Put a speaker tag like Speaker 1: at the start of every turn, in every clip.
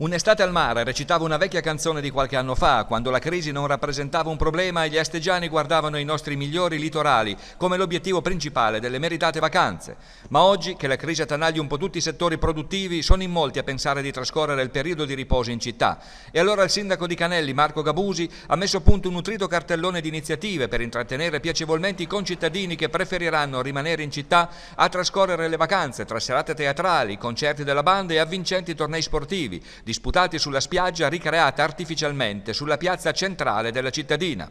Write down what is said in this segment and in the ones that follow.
Speaker 1: Un'estate al mare recitava una vecchia canzone di qualche anno fa, quando la crisi non rappresentava un problema e gli astegiani guardavano i nostri migliori litorali come l'obiettivo principale delle meritate vacanze. Ma oggi, che la crisi attanaglia un po' tutti i settori produttivi, sono in molti a pensare di trascorrere il periodo di riposo in città. E allora il sindaco di Canelli, Marco Gabusi, ha messo a punto un nutrito cartellone di iniziative per intrattenere piacevolmente i concittadini che preferiranno rimanere in città a trascorrere le vacanze tra serate teatrali, concerti della banda e avvincenti tornei sportivi disputati sulla spiaggia ricreata artificialmente sulla piazza centrale della cittadina.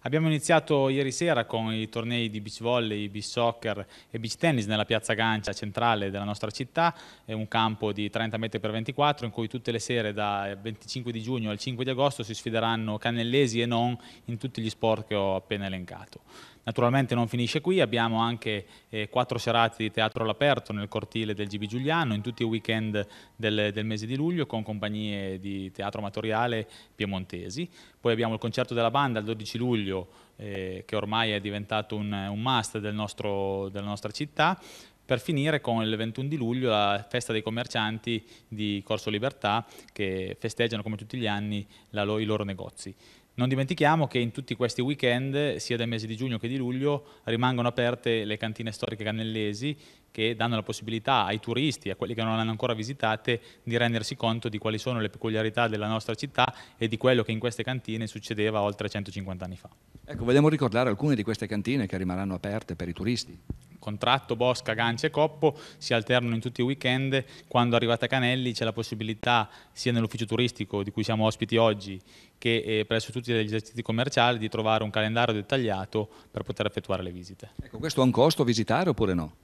Speaker 1: Abbiamo iniziato ieri sera con i tornei di beach volley, beach soccer
Speaker 2: e beach tennis nella piazza Gancia centrale della nostra città, è un campo di 30 metri per 24 in cui tutte le sere dal 25 di giugno al 5 di agosto si sfideranno cannellesi e non in tutti gli sport che ho appena elencato. Naturalmente non finisce qui, abbiamo anche eh, quattro serate di teatro all'aperto nel cortile del GB Giuliano in tutti i weekend del, del, mese di luglio con compagnie di teatro amatoriale piemontesi. Poi abbiamo il concerto della banda il 12 luglio eh, che ormai è diventato un, un must del nostro, della nostra città per finire con il 21 di luglio la festa dei commercianti di Corso Libertà che festeggiano come tutti gli anni la, i loro negozi. Non dimentichiamo che in tutti questi weekend, sia dai mesi di giugno che di luglio, rimangono aperte le cantine storiche cannellesi che danno la possibilità ai turisti, a quelli che non l'hanno ancora visitate, di rendersi conto di quali sono le peculiarità della nostra città e di quello che in queste cantine succedeva oltre 150 anni fa.
Speaker 1: Ecco, vogliamo ricordare alcune di queste cantine che rimarranno aperte per i turisti contratto
Speaker 2: Bosca, Gancia e Coppo si alternano in tutti i weekend, quando arrivata Canelli c'è la possibilità sia nell'ufficio turistico di cui siamo ospiti oggi che eh, presso tutti gli esercizi commerciali di trovare un calendario dettagliato per poter effettuare le visite.
Speaker 1: Ecco, questo ha un costo visitare oppure
Speaker 2: no?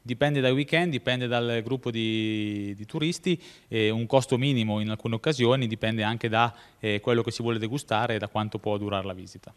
Speaker 2: dipende dai weekend, dipende dal gruppo di, di turisti, eh, un costo minimo in alcune occasioni, dipende anche da eh, quello che si vuole degustare e da quanto può durare la visita.